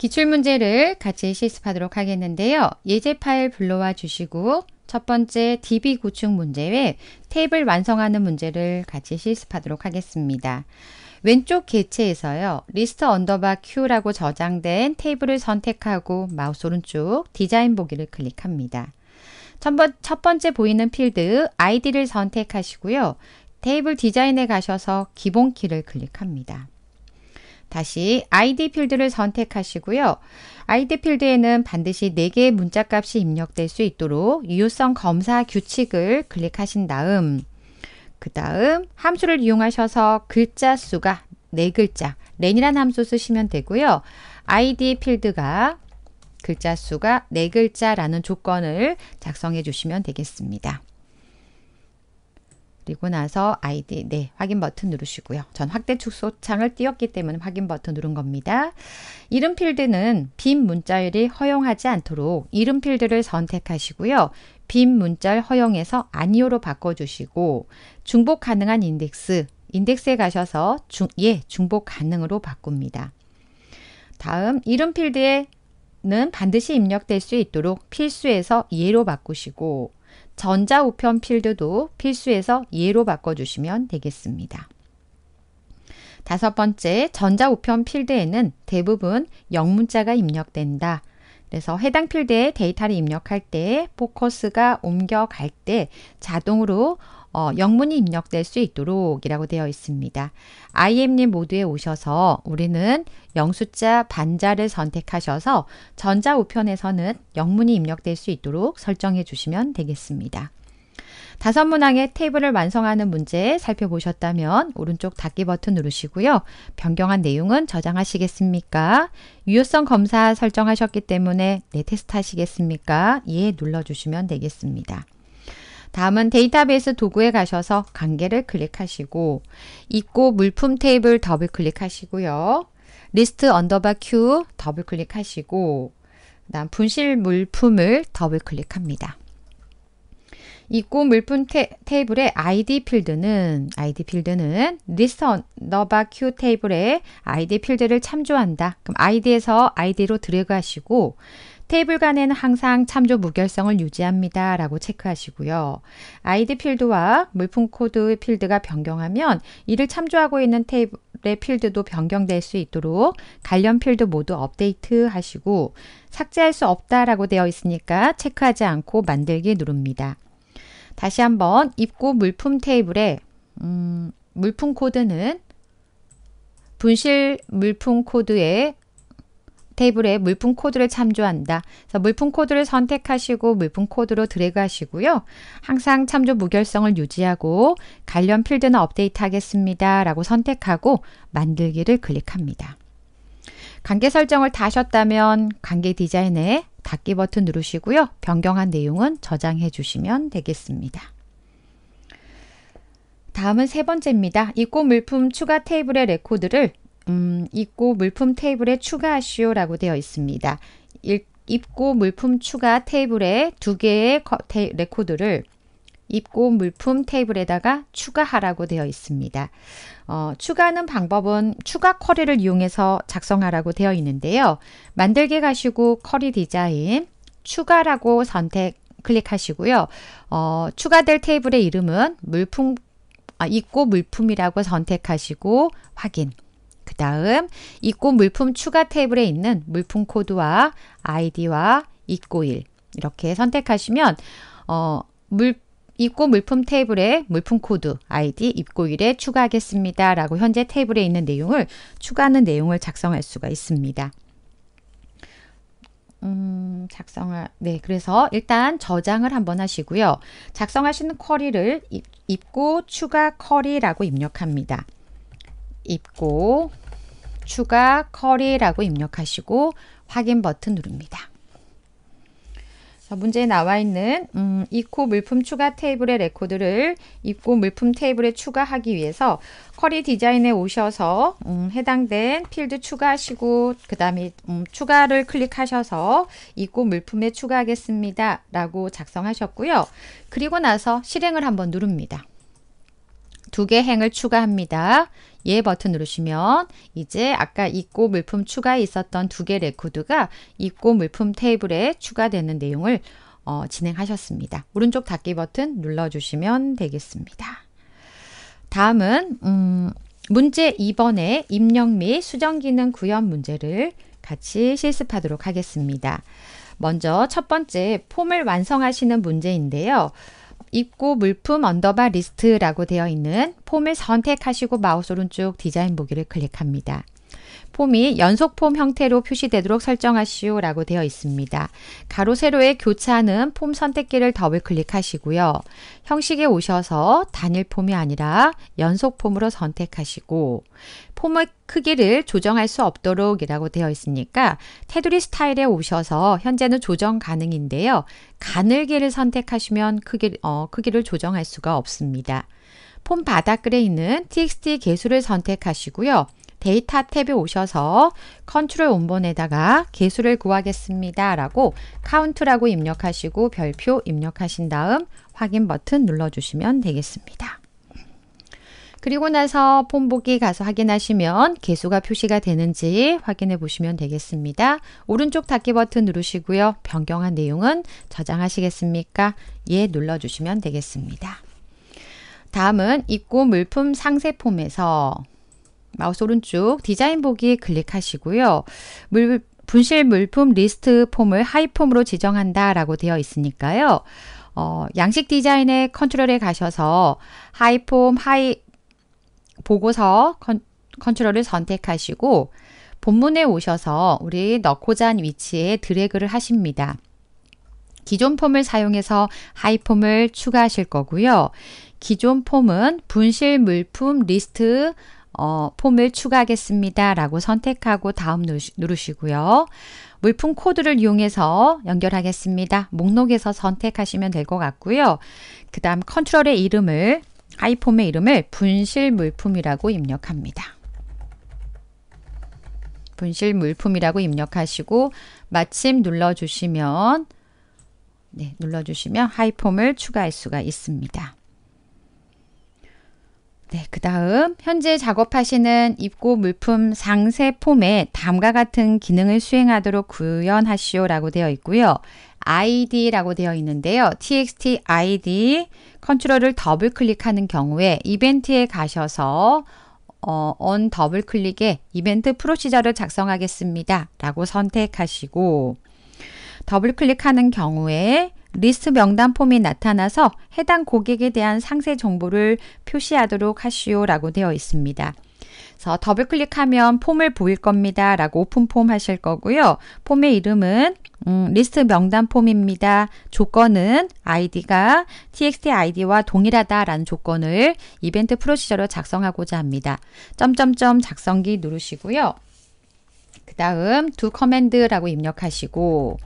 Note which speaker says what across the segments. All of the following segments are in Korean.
Speaker 1: 기출문제를 같이 실습하도록 하겠는데요. 예제 파일 불러와 주시고 첫 번째 DB 구축 문제외 테이블 완성하는 문제를 같이 실습하도록 하겠습니다. 왼쪽 개체에서요. 리스트 언더바 Q라고 저장된 테이블을 선택하고 마우스 오른쪽 디자인 보기를 클릭합니다. 첫 번째 보이는 필드 i d 를 선택하시고요. 테이블 디자인에 가셔서 기본 키를 클릭합니다. 다시 ID 필드를 선택하시고요. ID 필드에는 반드시 4개의 문자값이 입력될 수 있도록 유효성 검사 규칙을 클릭하신 다음 그 다음 함수를 이용하셔서 글자 수가 4글자 렌이라는 함수 쓰시면 되고요. ID 필드가 글자 수가 4글자라는 조건을 작성해 주시면 되겠습니다. 그리고 나서 아이디, 네, 확인 버튼 누르시고요. 전 확대 축소 창을 띄웠기 때문에 확인 버튼 누른 겁니다. 이름 필드는 빈 문자열이 허용하지 않도록 이름 필드를 선택하시고요. 빈 문자열 허용해서 아니오로 바꿔주시고 중복 가능한 인덱스, 인덱스에 가셔서 중, 예, 중복 가능으로 바꿉니다. 다음 이름 필드에 는 반드시 입력될 수 있도록 필수에서 예로 바꾸시고 전자우편 필드도 필수에서 예로 바꿔주시면 되겠습니다. 다섯 번째, 전자우편 필드에는 대부분 영문자가 입력된다. 그래서 해당 필드에 데이터를 입력할 때 포커스가 옮겨갈 때 자동으로 어, 영문이 입력될 수 있도록 이라고 되어 있습니다. IM님 모드에 오셔서 우리는 영숫자 반자를 선택하셔서 전자 우편에서는 영문이 입력될 수 있도록 설정해 주시면 되겠습니다. 다섯 문항의 테이블을 완성하는 문제 살펴보셨다면 오른쪽 닫기 버튼 누르시고요. 변경한 내용은 저장하시겠습니까? 유효성 검사 설정하셨기 때문에 네 테스트 하시겠습니까? 예 눌러주시면 되겠습니다. 다음은 데이터베이스 도구에 가셔서 관계를 클릭하시고 있고 물품 테이블 더블 클릭하시고요. 리스트 언더바 큐 더블 클릭하시고 다음 분실 물품을 더블 클릭합니다. 있고 물품 테, 이블의 ID 필드는 ID 필드는 리스트 언더바 큐 테이블의 ID 필드를 참조한다. 그럼 ID에서 ID로 드래그 하시고 테이블 간에는 항상 참조 무결성을 유지합니다. 라고 체크하시고요. 아이디 필드와 물품 코드 필드가 변경하면 이를 참조하고 있는 테이블의 필드도 변경될 수 있도록 관련 필드 모두 업데이트 하시고 삭제할 수 없다라고 되어 있으니까 체크하지 않고 만들기 누릅니다. 다시 한번 입고 물품 테이블에 음, 물품 코드는 분실 물품 코드에 테이블에 물품 코드를 참조한다. 그래서 물품 코드를 선택하시고 물품 코드로 드래그 하시고요. 항상 참조 무결성을 유지하고 관련 필드는 업데이트 하겠습니다. 라고 선택하고 만들기를 클릭합니다. 관계 설정을 다 하셨다면 관계 디자인에 닫기 버튼 누르시고요. 변경한 내용은 저장해 주시면 되겠습니다. 다음은 세 번째입니다. 입고 물품 추가 테이블의 레코드를 음, 입고 물품 테이블에 추가하시오라고 되어 있습니다. 입고 물품 추가 테이블에 두 개의 레코드를 입고 물품 테이블에다가 추가하라고 되어 있습니다. 어, 추가하는 방법은 추가 쿼리를 이용해서 작성하라고 되어 있는데요. 만들게 가시고 쿼리 디자인, 추가라고 선택 클릭하시고요. 어, 추가될 테이블의 이름은 물품, 아, 입고 물품이라고 선택하시고 확인. 그 다음 입고 물품 추가 테이블에 있는 물품 코드와 아이디와 입고일 이렇게 선택하시면 어, 물, 입고 물품 테이블에 물품 코드, 아이디, 입고일에 추가하겠습니다. 라고 현재 테이블에 있는 내용을 추가하는 내용을 작성할 수가 있습니다. 음, 작성을, 네, 그래서 일단 저장을 한번 하시고요. 작성하시는 쿼리를 입고 추가 쿼리라고 입력합니다. 입고 추가 커리라고 입력하시고 확인 버튼 누릅니다. 문제에 나와 있는 음, 입고 물품 추가 테이블의 레코드를 입고 물품 테이블에 추가하기 위해서 커리 디자인에 오셔서 음, 해당된 필드 추가하시고 그 다음에 음, 추가를 클릭하셔서 입고 물품에 추가하겠습니다 라고 작성하셨고요. 그리고 나서 실행을 한번 누릅니다. 두 개 행을 추가합니다. 예 버튼 누르시면 이제 아까 입고 물품 추가에 있었던 두 개 레코드가 입고 물품 테이블에 추가되는 내용을 어, 진행하셨습니다. 오른쪽 닫기 버튼 눌러주시면 되겠습니다. 다음은 음, 문제 2번의 입력 및 수정기능 구현 문제를 같이 실습하도록 하겠습니다. 먼저 첫 번째 폼을 완성하시는 문제인데요. 입고 물품 언더바 리스트라고 되어 있는 폼을 선택하시고 마우스 오른쪽 디자인 보기를 클릭합니다. 폼이 연속폼 형태로 표시되도록 설정하시오라고 되어 있습니다. 가로 세로에 교차는 하폼 선택기를 더블 클릭하시고요. 형식에 오셔서 단일 폼이 아니라 연속 폼으로 선택하시고 폼의 크기를 조정할 수 없도록 이라고 되어 있으니까 테두리 스타일에 오셔서 현재는 조정 가능인데요. 가늘기를 선택하시면 크기, 어, 크기를 조정할 수가 없습니다. 폼 바닥글에 있는 txt 개수를 선택하시고요. 데이터 탭에 오셔서 컨트롤 원본에다가 개수를 구하겠습니다. 라고 카운트라고 입력하시고 별표 입력하신 다음 확인 버튼 눌러주시면 되겠습니다. 그리고 나서 폼 보기 가서 확인하시면 개수가 표시가 되는지 확인해 보시면 되겠습니다. 오른쪽 닫기 버튼 누르시고요. 변경한 내용은 저장하시겠습니까? 예 눌러주시면 되겠습니다. 다음은 입고 물품 상세 폼에서 마우스 오른쪽 디자인 보기 클릭하시고요. 물, 분실 물품 리스트 폼을 하이 폼으로 지정한다 라고 되어 있으니까요. 어, 양식 디자인의 컨트롤에 가셔서 하이 폼, 하이 보고서 컨, 컨트롤을 선택하시고 본문에 오셔서 우리 넣고자 한 위치에 드래그를 하십니다. 기존 폼을 사용해서 하이 폼을 추가하실 거고요. 기존 폼은 분실 물품 리스트 어, 폼을 추가하겠습니다. 라고 선택하고 다음 누르시고요. 물품 코드를 이용해서 연결하겠습니다. 목록에서 선택하시면 될 것 같고요. 그 다음 컨트롤의 이름을, 아이폼의 이름을 분실 물품이라고 입력합니다. 분실 물품이라고 입력하시고 마침 눌러주시면 네, 눌러주시면 하이폼을 추가할 수가 있습니다. 네, 그 다음 현재 작업하시는 입고 물품 상세 폼에 다음과 같은 기능을 수행하도록 구현하시오라고 되어 있고요. id라고 되어 있는데요. txt id 컨트롤을 더블 클릭하는 경우에 이벤트에 가셔서 어, on 더블 클릭에 이벤트 프로시저를 작성하겠습니다. 라고 선택하시고 더블 클릭하는 경우에 리스트 명단 폼이 나타나서 해당 고객에 대한 상세 정보를 표시하도록 하시오라고 되어 있습니다. 그래서 더블 클릭하면 폼을 보일 겁니다. 라고 오픈 폼 하실 거고요. 폼의 이름은 음, 리스트 명단 폼입니다. 조건은 아이디가 txt 아이디와 동일하다라는 조건을 이벤트 프로시저로 작성하고자 합니다. 점점점 작성기 누르시고요. 그 다음 두 커맨드라고 입력하시고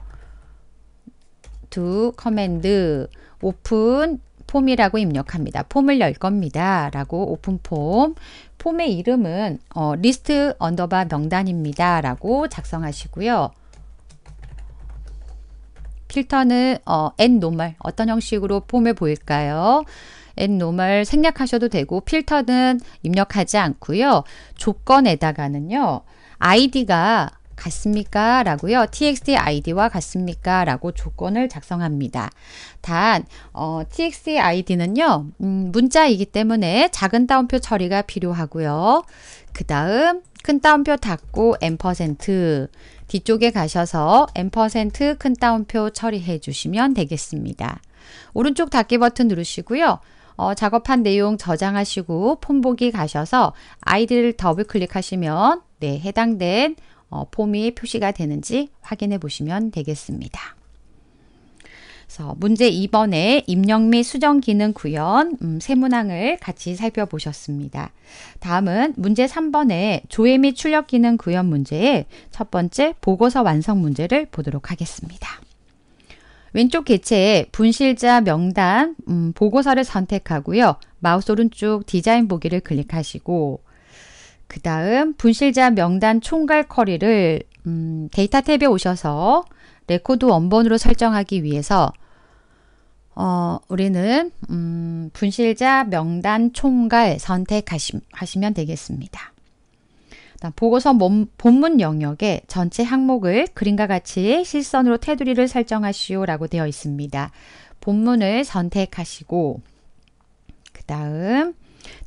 Speaker 1: to c o m m n 오픈 폼이라고 입력합니다. 폼을 열 겁니다. 라고 오픈 폼. 폼의 이름은 어, 리스트 언더바 명단입니다. 라고 작성하시고요. 필터는 어, n 노멀 어떤 형식으로 폼을 보일까요? n 노멀 생략하셔도 되고 필터는 입력하지 않고요. 조건에다가는요. 아이디가 같습니까? 라고요. txt id와 같습니까? 라고 조건을 작성합니다. 단, 어, txt id는요, 음, 문자이기 때문에 작은 따옴표 처리가 필요하고요. 그 다음, 큰 따옴표 닫고 m% 뒤쪽에 가셔서 m%큰 따옴표 처리해 주시면 되겠습니다. 오른쪽 닫기 버튼 누르시고요. 어, 작업한 내용 저장하시고 폰 보기 가셔서 아이디를 더블 클릭하시면 네, 해당된 어, 폼이 표시가 되는지 확인해 보시면 되겠습니다. 그래서 문제 2번에 입력 및 수정 기능 구현 음, 세 문항을 같이 살펴보셨습니다. 다음은 문제 3번에 조회 및 출력 기능 구현 문제의 첫 번째 보고서 완성 문제를 보도록 하겠습니다. 왼쪽 개체에 분실자 명단 음, 보고서를 선택하고요. 마우스 오른쪽 디자인 보기를 클릭하시고 그 다음 분실자 명단 총괄 커리를 음, 데이터 탭에 오셔서 레코드 원본으로 설정하기 위해서 어, 우리는 음, 분실자 명단 총괄 선택하시면 되겠습니다. 보고서 몸, 본문 영역에 전체 항목을 그림과 같이 실선으로 테두리를 설정하시오 라고 되어 있습니다. 본문을 선택하시고 그 다음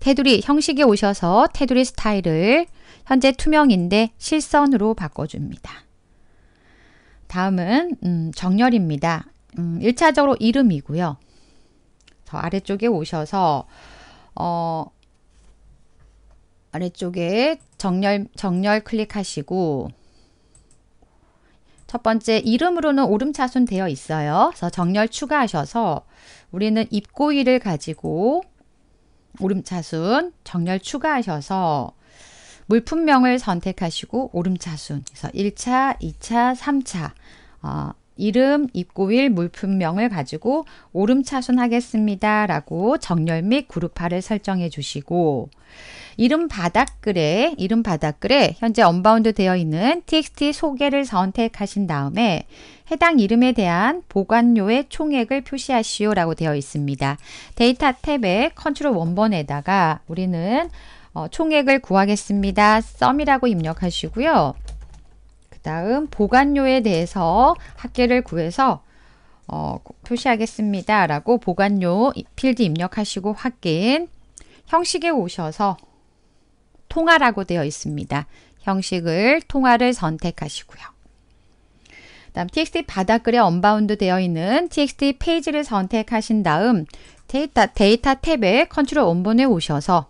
Speaker 1: 테두리 형식에 오셔서 테두리 스타일을 현재 투명인데 실선으로 바꿔줍니다. 다음은 음, 정렬입니다. 음, 1차적으로 이름이고요. 저 아래쪽에 오셔서 어, 아래쪽에 정렬, 정렬 클릭하시고 첫 번째 이름으로는 오름차순 되어 있어요. 그래서 정렬 추가하셔서 우리는 입고일을 가지고 오름차순 정렬 추가하셔서 물품명을 선택하시고 오름차순 그래서 1차, 2차, 3차 어, 이름, 입고일, 물품명을 가지고 오름차순 하겠습니다. 라고 정렬 및 그룹화를 설정해 주시고 이름 바닥글에 이름 바닥글에 현재 언바운드 되어 있는 txt 소개를 선택하신 다음에 해당 이름에 대한 보관료의 총액을 표시하시오 라고 되어 있습니다. 데이터 탭에 컨트롤 원번에다가 우리는 어, 총액을 구하겠습니다. 썸이라고 입력하시고요. 그 다음 보관료에 대해서 합계를 구해서 어, 표시하겠습니다. 라고 보관료 필드 입력하시고 확인 형식에 오셔서 통화라고 되어 있습니다. 형식을 통화를 선택하시고요. 다음 txt 바닥글에 언바운드 되어 있는 txt 페이지를 선택하신 다음 데이터, 데이터 탭에 컨트롤 원본에 오셔서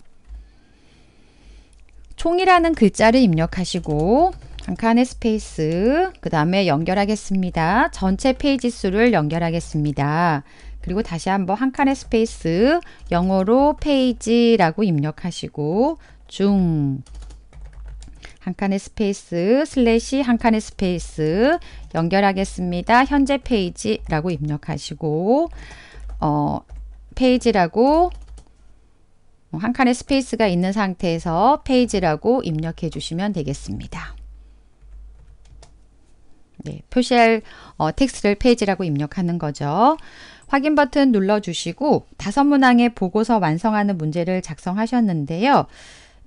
Speaker 1: 총이라는 글자를 입력하시고 한 칸의 스페이스 그 다음에 연결하겠습니다. 전체 페이지 수를 연결하겠습니다. 그리고 다시 한번 한 칸의 스페이스 영어로 페이지라고 입력하시고 중. 한 칸의 스페이스 슬래시 한 칸의 스페이스 연결하겠습니다. 현재 페이지라고 입력하시고 어, 페이지라고 한 칸의 스페이스가 있는 상태에서 페이지라고 입력해 주시면 되겠습니다. 네, 표시할 어, 텍스트를 페이지라고 입력하는 거죠. 확인 버튼 눌러주시고 다섯 문항의 보고서 완성하는 문제를 작성하셨는데요.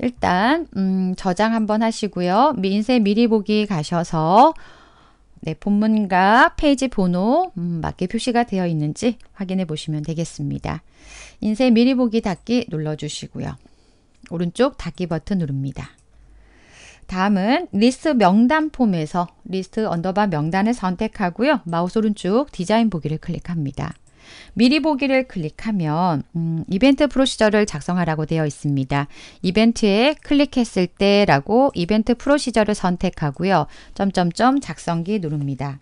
Speaker 1: 일단 음, 저장 한번 하시고요. 인쇄 미리 보기 가셔서 네, 본문과 페이지 번호 음, 맞게 표시가 되어 있는지 확인해 보시면 되겠습니다. 인쇄 미리 보기 닫기 눌러주시고요. 오른쪽 닫기 버튼 누릅니다. 다음은 리스트 명단 폼에서 리스트 언더바 명단을 선택하고요. 마우스 오른쪽 디자인 보기를 클릭합니다. 미리 보기를 클릭하면 음, 이벤트 프로시저를 작성하라고 되어 있습니다. 이벤트에 클릭했을 때라고 이벤트 프로시저를 선택하고요. 점점점 작성기 누릅니다.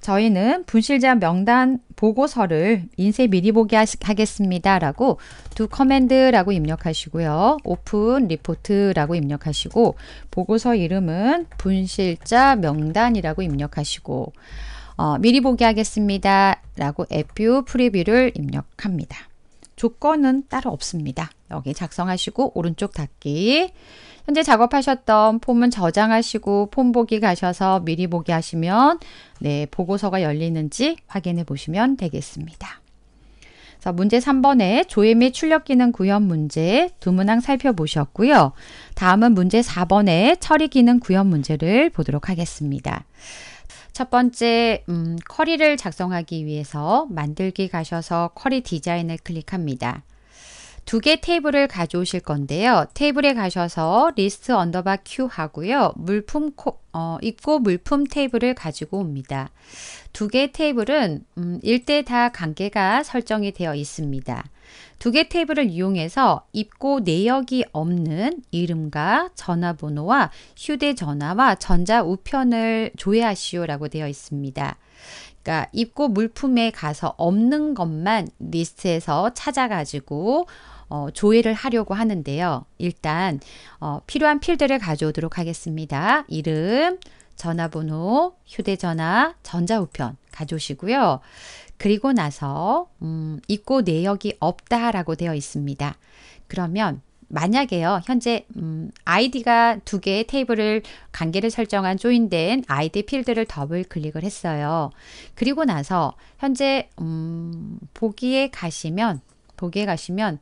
Speaker 1: 저희는 분실자 명단 보고서를 인쇄 미리 보기 하겠습니다. 라고 두 커맨드라고 입력하시고요. 오픈 리포트라고 입력하시고 보고서 이름은 분실자 명단이라고 입력하시고 어, 미리 보기 하겠습니다. 라고 에뷰 프리뷰를 입력합니다. 조건은 따로 없습니다. 여기 작성하시고 오른쪽 닫기 현재 작업하셨던 폼은 저장하시고 폼 보기 가셔서 미리 보기 하시면 네 보고서가 열리는지 확인해 보시면 되겠습니다. 자, 문제 3번에 조회 및 출력 기능 구현 문제 두 문항 살펴보셨고요. 다음은 문제 4번에 처리 기능 구현 문제를 보도록 하겠습니다. 첫 번째 음, 커리를 작성하기 위해서 만들기 가셔서 커리 디자인을 클릭합니다. 두 개 테이블을 가져오실 건데요. 테이블에 가셔서 리스트 언더바 큐 하고요. 물품 코, 어, 입고 물품 테이블을 가지고 옵니다. 두 개 테이블은 음, 일대 다 관계가 설정이 되어 있습니다. 두개 테이블을 이용해서 입고 내역이 없는 이름과 전화번호와 휴대전화와 전자우편을 조회하시오라고 되어 있습니다. 그러니까 입고 물품에 가서 없는 것만 리스트에서 찾아가지고 어, 조회를 하려고 하는데요. 일단 어, 필요한 필드를 가져오도록 하겠습니다. 이름, 전화번호, 휴대전화, 전자우편 가져오시고요. 그리고 나서 음, 있고 내역이 없다라고 되어 있습니다. 그러면 만약에요, 현재 음, 아이디가 두 개의 테이블을 관계를 설정한 조인된 아이디 필드를 더블 클릭을 했어요. 그리고 나서 현재 음, 보기에 가시면 보기에 가시면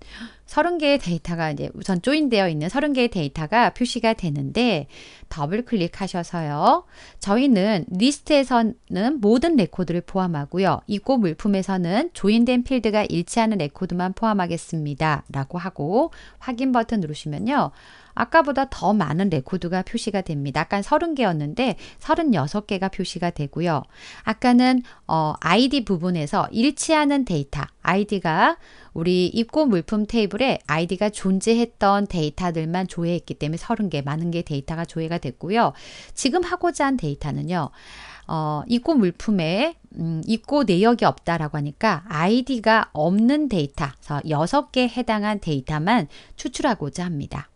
Speaker 1: 30개의 데이터가 이제 우선 조인되어 있는 30개의 데이터가 표시가 되는데 더블 클릭하셔서요. 저희는 리스트에서는 모든 레코드를 포함하고요. 입고 물품에서는 조인된 필드가 일치하는 레코드만 포함하겠습니다. 라고 하고 확인 버튼 누르시면요. 아까보다 더 많은 레코드가 표시가 됩니다. 아까 30개였는데 36개가 표시가 되고요. 아까는 어, ID 부분에서 일치하는 데이터, 아이디가 우리 입고 물품 테이블에 아이디가 존재했던 데이터들만 조회했기 때문에 30개, 많은 게 데이터가 조회가 됐고요. 지금 하고자 한 데이터는요. 어, 입고 물품에 음, 입고 내역이 없다라고 하니까 아이디가 없는 데이터, 6개 해당한 데이터만 추출하고자 합니다.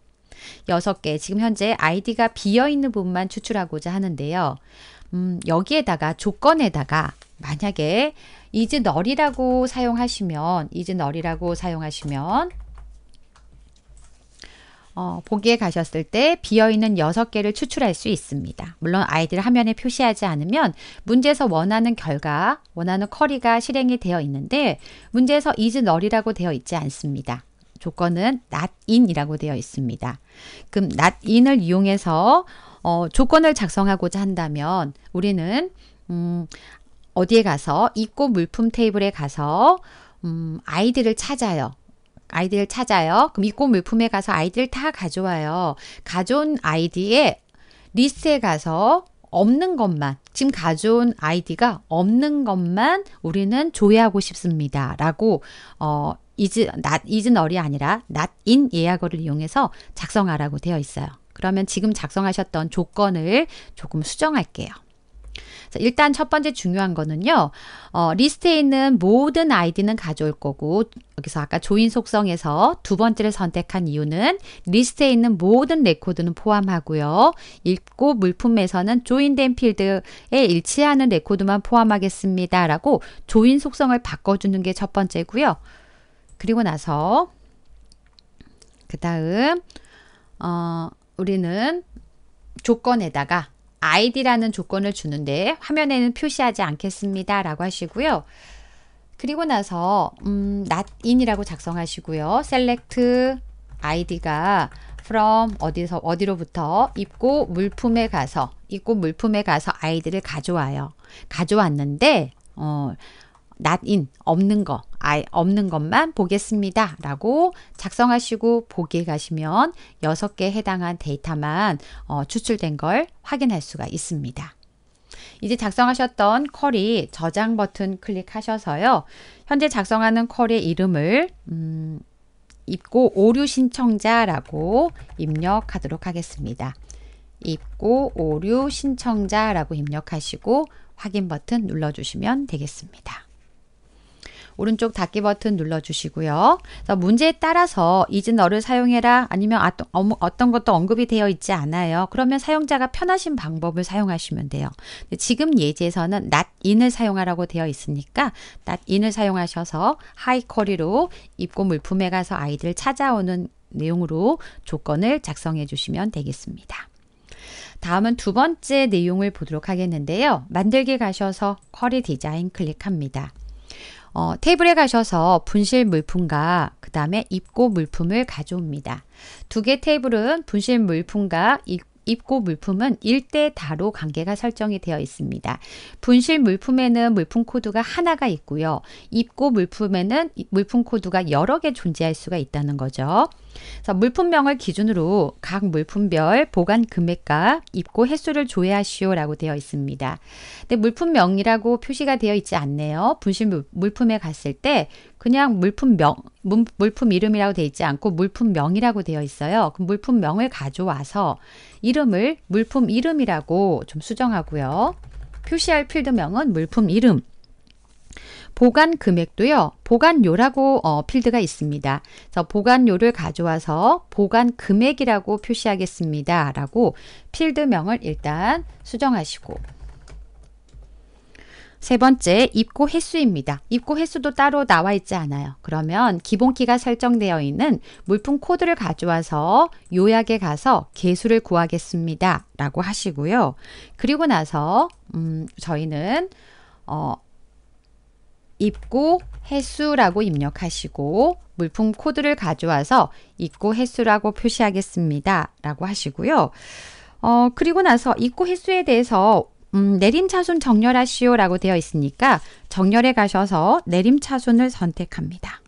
Speaker 1: 여섯 개 지금 현재 아이디가 비어 있는 부분만 추출하고자 하는데요. 음, 여기에다가 조건에다가 만약에 이즈 널이라고 사용하시면 이즈 널이라고 사용하시면 어, 보기에 가셨을 때 비어있는 6개를 추출할 수 있습니다. 물론 아이디를 화면에 표시하지 않으면 문제에서 원하는 결과, 원하는 커리가 실행이 되어 있는데 문제에서 is n u l 이라고 되어 있지 않습니다. 조건은 not in이라고 되어 있습니다. 그럼 not in을 이용해서 어, 조건을 작성하고자 한다면 우리는 음, 어디에 가서 입고 물품 테이블에 가서 음, 아이들을 찾아요. 아이디를 찾아요. 그럼 입고 물품에 가서 아이디를 다 가져와요. 가져온 아이디에 리스트에 가서 없는 것만 지금 가져온 아이디가 없는 것만 우리는 조회하고 싶습니다. 라고 어, 이즈 not 이즈 널이 아니라 not in 예약어를 이용해서 작성하라고 되어 있어요. 그러면 지금 작성하셨던 조건을 조금 수정할게요. 자, 일단 첫 번째 중요한 거는요. 어, 리스트에 있는 모든 아이디는 가져올 거고 여기서 아까 조인 속성에서 두 번째를 선택한 이유는 리스트에 있는 모든 레코드는 포함하고요. 읽고 물품에서는 조인된 필드에 일치하는 레코드만 포함하겠습니다라고 조인 속성을 바꿔주는 게 첫 번째고요. 그리고 나서 그 다음 어, 우리는 조건에다가 id라는 조건을 주는데 화면에는 표시하지 않겠습니다 라고 하시고요 그리고 나서 음, not in이라고 작성하시고요 select id가 from 어디서 어디로부터 입고 물품에 가서 입고 물품에 가서 아이디를 가져와요 가져왔는데 어, not in 없는 거아 없는 것만 보겠습니다 라고 작성하시고 보기에 가시면 6개 해당한 데이터만 어, 추출된 걸 확인할 수가 있습니다. 이제 작성하셨던 쿼리 저장 버튼 클릭하셔서요. 현재 작성하는 쿼리의 이름을 음, 입고 오류 신청자라고 입력하도록 하겠습니다. 입고 오류 신청자라고 입력하시고 확인 버튼 눌러주시면 되겠습니다. 오른쪽 닫기 버튼 눌러주시고요. 문제에 따라서 이제 너를 사용해라 아니면 어떤 것도 언급이 되어 있지 않아요. 그러면 사용자가 편하신 방법을 사용하시면 돼요. 지금 예제에서는 not in을 사용하라고 되어 있으니까 not in을 사용하셔서 하이 커리로 입고 물품에 가서 아이들 찾아오는 내용으로 조건을 작성해 주시면 되겠습니다. 다음은 두 번째 내용을 보도록 하겠는데요. 만들기 가셔서 쿼리 디자인 클릭합니다. 어, 테이블에 가셔서 분실 물품과 그 다음에 입고 물품을 가져옵니다. 두 개 테이블은 분실 물품과 입, 입고 물품은 1대 다로 관계가 설정이 되어 있습니다. 분실 물품에는 물품 코드가 하나가 있고요. 입고 물품에는 물품 코드가 여러 개 존재할 수가 있다는 거죠. 자, 물품명을 기준으로 각 물품별 보관 금액과 입고 횟수를 조회하시오라고 되어 있습니다. 근데 물품명이라고 표시가 되어 있지 않네요. 분실 물품에 갔을 때 그냥 물품명, 물품 이름이라고 되어 있지 않고 물품명이라고 되어 있어요. 그럼 물품명을 가져와서 이름을 물품 이름이라고 좀 수정하고요. 표시할 필드명은 물품 이름, 보관 금액도요. 보관료라고 어, 필드가 있습니다. 그래서 보관료를 가져와서 보관 금액이라고 표시하겠습니다. 라고 필드명을 일단 수정하시고 세 번째, 입고 횟수입니다. 입고 횟수도 따로 나와 있지 않아요. 그러면 기본키가 설정되어 있는 물품 코드를 가져와서 요약에 가서 개수를 구하겠습니다. 라고 하시고요. 그리고 나서 음, 저희는 어, 입고 횟수라고 입력하시고 물품 코드를 가져와서 입고 횟수라고 표시하겠습니다. 라고 하시고요. 어, 그리고 나서 입고 횟수에 대해서 음, 내림차순 정렬하시오 라고 되어 있으니까 정렬에 가셔서 내림차순을 선택합니다.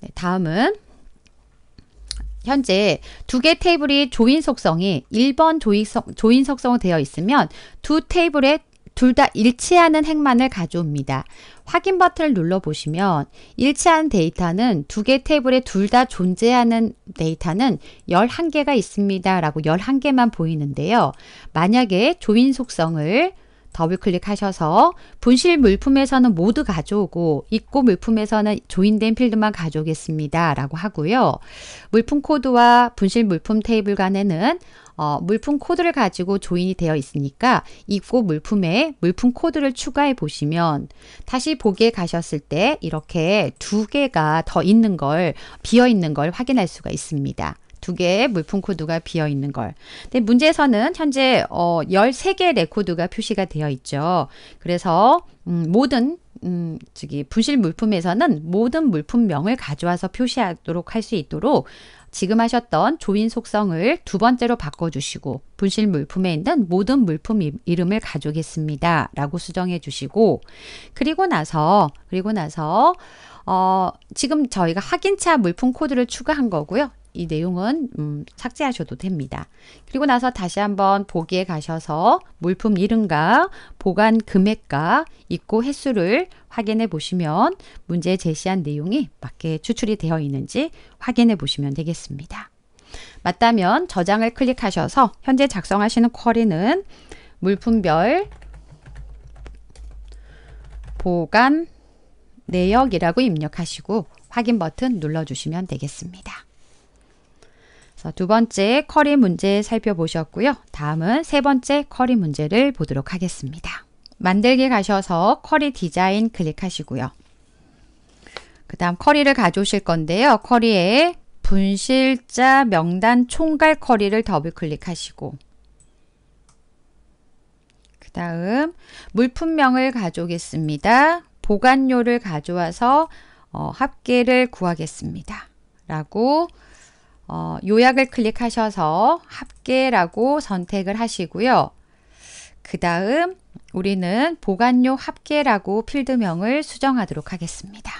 Speaker 1: 네, 다음은 현재 두 개 테이블이 조인 속성이 1번 조인, 속, 성으로 되어 있으면 두 테이블의 둘다 일치하는 행만을 가져옵니다. 확인 버튼을 눌러보시면 일치한 데이터는 두 개 테이블에 둘 다 존재하는 데이터는 11개가 있습니다. 라고 11개만 보이는데요. 만약에 조인 속성을 더블 클릭하셔서 분실 물품에서는 모두 가져오고 입고 물품에서는 조인된 필드만 가져오겠습니다. 라고 하고요. 물품 코드와 분실 물품 테이블 간에는 어, 물품 코드를 가지고 조인이 되어 있으니까 입고 물품에 물품 코드를 추가해 보시면 다시 보기에 가셨을 때 이렇게 두 개가 더 있는 걸 비어 있는 걸 확인할 수가 있습니다. 두 개의 물품 코드가 비어 있는 걸. 근데 문제에서는 현재 어 13개의 레코드가 표시가 되어 있죠. 그래서 음, 모든 음, 저기 분실 물품에서는 모든 물품명을 가져와서 표시하도록 할 수 있도록 지금 하셨던 조인 속성을 두 번째로 바꿔주시고 분실 물품에 있는 모든 물품 이름을 가져겠습니다. 라고 수정해 주시고 그리고 나서 그리고 나서 어, 지금 저희가 확인차 물품 코드를 추가한 거고요. 이 내용은 음, 삭제하셔도 됩니다. 그리고 나서 다시 한번 보기에 가셔서 물품 이름과 보관 금액과 입고 횟수를 확인해 보시면 문제에 제시한 내용이 맞게 추출이 되어 있는지 확인해 보시면 되겠습니다. 맞다면 저장을 클릭하셔서 현재 작성하시는 쿼리는 물품별 보관 내역이라고 입력하시고 확인 버튼 눌러주시면 되겠습니다. 두 번째 커리 문제 살펴보셨고요. 다음은 세 번째 커리 문제를 보도록 하겠습니다. 만들기 가셔서 커리 디자인 클릭하시고요. 그 다음 커리를 가져오실 건데요. 커리에 분실자 명단 총괄 커리를 더블 클릭하시고 그 다음 물품명을 가져오겠습니다. 보관료를 가져와서 어, 합계를 구하겠습니다. 라고 어, 요약을 클릭하셔서 합계라고 선택을 하시고요. 그 다음 우리는 보관료 합계라고 필드명을 수정하도록 하겠습니다.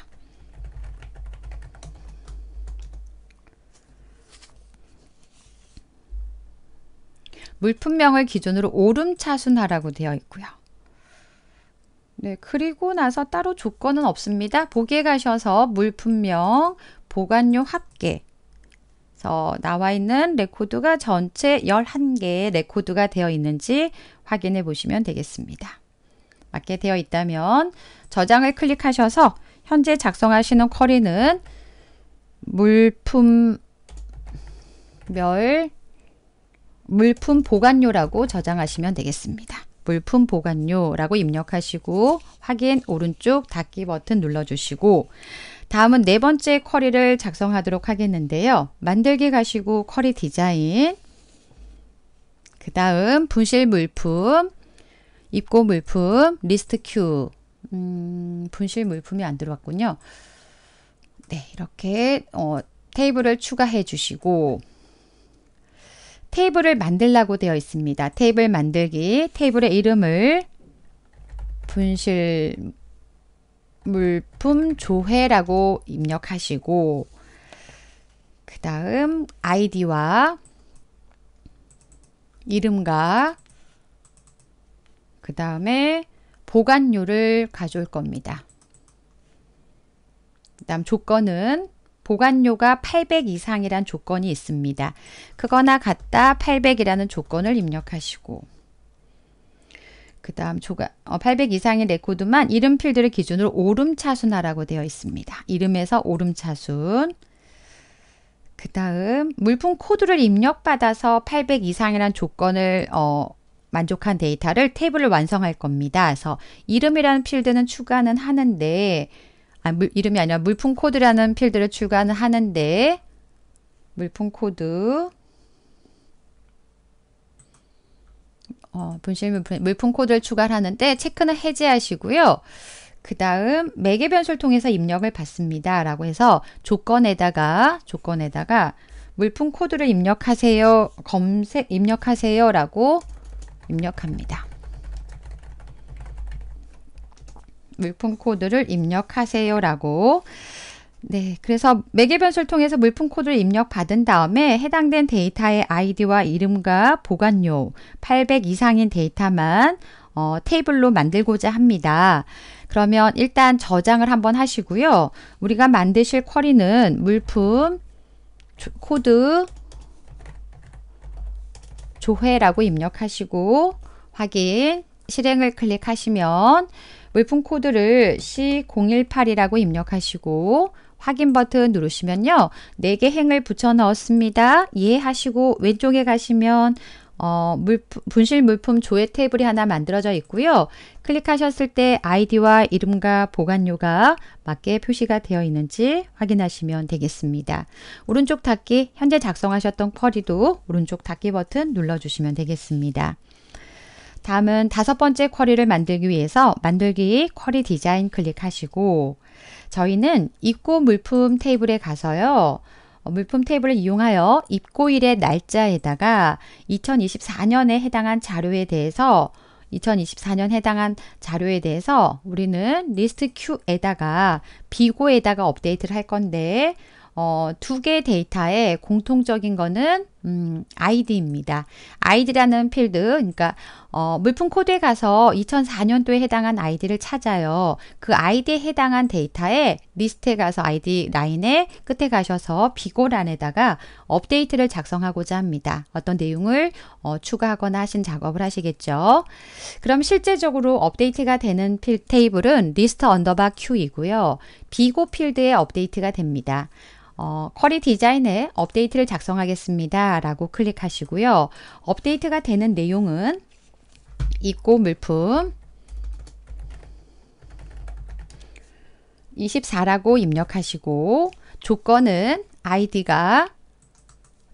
Speaker 1: 물품명을 기준으로 오름차순하라고 되어 있고요. 네, 그리고 나서 따로 조건은 없습니다. 보기에 가셔서 물품명, 보관료 합계 그래서 나와 있는 레코드가 전체 11개의 레코드가 되어 있는지 확인해 보시면 되겠습니다. 맞게 되어 있다면 저장을 클릭하셔서 현재 작성하시는 쿼리는 물품멸 물품 보관료라고 저장하시면 되겠습니다. 물품 보관료라고 입력하시고 확인 오른쪽 닫기 버튼 눌러주시고 다음은 네 번째 쿼리를 작성하도록 하겠는데요. 만들기 가시고 쿼리 디자인 그 다음 분실 물품 입고 물품 리스트 큐 음, 분실 물품이 안 들어왔군요. 네, 이렇게 어, 테이블을 추가해 주시고 테이블을 만들라고 되어 있습니다. 테이블 만들기, 테이블의 이름을 분실 물품 조회라고 입력하시고 그 다음 아이디와 이름과 그 다음에 보관료를 가져올 겁니다. 그 다음 조건은 보관료가 800 이상이란 조건이 있습니다. 그거나 같다 800이라는 조건을 입력하시고 그 다음 조각 어, 800 이상의 레코드만 이름 필드를 기준으로 오름차순화라고 되어 있습니다. 이름에서 오름차순 그 다음 물품 코드를 입력받아서 800 이상이란 조건을 어, 만족한 데이터를 테이블을 완성할 겁니다. 그래서 이름이라는 필드는 추가는 하는데 아, 물, 이름이 아니라 물품 코드라는 필드를 추가는 하는데 물품 코드 어, 분실 물품 코드를 추가하는데 체크는 해제하시고요. 그 다음 매개 변수를 통해서 입력을 받습니다. 라고 해서 조건에다가 조건에다가 물품 코드를 입력하세요. 검색 입력하세요. 라고 입력합니다. 물품 코드를 입력하세요. 라고 네, 그래서 매개 변수를 통해서 물품 코드를 입력 받은 다음에 해당된 데이터의 아이디와 이름과 보관료 800 이상인 데이터만 어, 테이블로 만들고자 합니다. 그러면 일단 저장을 한번 하시고요. 우리가 만드실 쿼리는 물품 코드 조회라고 입력하시고 확인 실행을 클릭하시면 물품 코드를 C018이라고 입력하시고 확인 버튼 누르시면요. 4개 행을 붙여 넣었습니다. 이해하시고 예 왼쪽에 가시면 어, 물품, 분실 물품 조회 테이블이 하나 만들어져 있고요. 클릭하셨을 때 아이디와 이름과 보관료가 맞게 표시가 되어 있는지 확인하시면 되겠습니다. 오른쪽 닫기, 현재 작성하셨던 쿼리도 오른쪽 닫기 버튼 눌러주시면 되겠습니다. 다음은 다섯 번째 쿼리를 만들기 위해서 만들기 쿼리 디자인 클릭하시고 저희는 입고 물품 테이블에 가서요. 어, 물품 테이블을 이용하여 입고일의 날짜에다가 2024년에 해당한 자료에 대해서 2024년 해당한 자료에 대해서 우리는 리스트 큐에다가 비고에다가 업데이트를 할 건데 어, 두 개의 데이터의 공통적인 거는 음, 아이디입니다. 아이디라는 필드, 그러니까 어, 물품 코드에 가서 2004년도에 해당한 아이디를 찾아요. 그 아이디에 해당한 데이터에 리스트에 가서 아이디 라인에 끝에 가셔서 비고란에다가 업데이트를 작성하고자 합니다. 어떤 내용을 어, 추가하거나 하신 작업을 하시겠죠. 그럼 실제적으로 업데이트가 되는 필, 테이블은 리스트 언더바 Q이고요. 비고 필드에 업데이트가 됩니다. 어, 쿼리 디자인에 업데이트를 작성하겠습니다. 라고 클릭하시고요. 업데이트가 되는 내용은 입고 물품 24라고 입력하시고 조건은 아이디가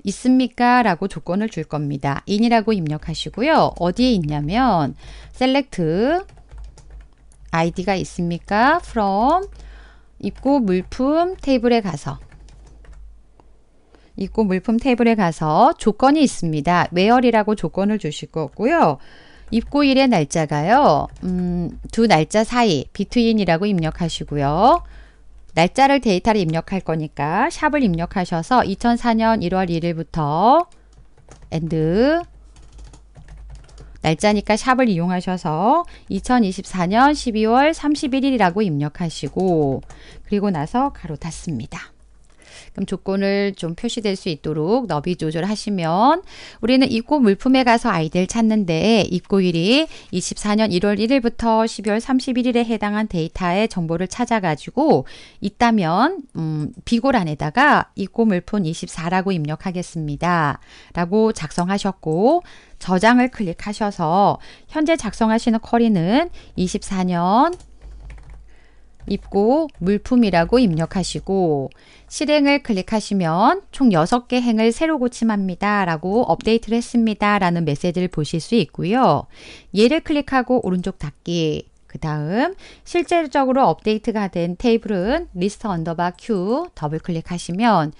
Speaker 1: 있습니까? 라고 조건을 줄 겁니다. in이라고 입력하시고요. 어디에 있냐면 select 아이디가 있습니까? from 있고 물품 테이블에 가서 있고 물품 테이블에 가서 조건이 있습니다. w h 이라고 조건을 주실 거고요. 입고일의 날짜가요. 음, 두 날짜 사이 비트윈이라고 입력하시고요. 날짜를 데이터를 입력할 거니까 샵을 입력하셔서 2004년 1월 1일부터 and 날짜니까 샵을 이용하셔서 2024년 12월 31일이라고 입력하시고 그리고 나서 가로 닫습니다. 그럼 조건을 좀 표시될 수 있도록 너비 조절하시면 우리는 입고 물품에 가서 아이들 찾는데 입고일이 24년 1월 1일부터 12월 31일에 해당한 데이터의 정보를 찾아가지고 있다면 음, 비고란에다가 입고 물품 24라고 입력하겠습니다. 라고 작성하셨고 저장을 클릭하셔서 현재 작성하시는 쿼리는 24년 입고 물품이라고 입력하시고 실행을 클릭하시면 총 6개 행을 새로 고침합니다. 라고 업데이트를 했습니다. 라는 메시지를 보실 수 있고요. 얘를 클릭하고 오른쪽 닫기 그 다음 실제적으로 업데이트가 된 테이블은 리스트 언더바 Q 더블 클릭하시면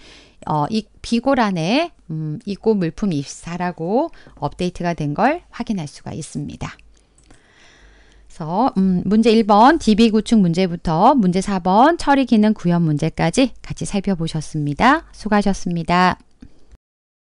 Speaker 1: 어, 이 비고란에 음, 이고 물품 입사라고 업데이트가 된 걸 확인할 수가 있습니다. 그래서 음, 문제 1번 DB 구축 문제부터 문제 4번 처리 기능 구현 문제까지 같이 살펴보셨습니다. 수고하셨습니다.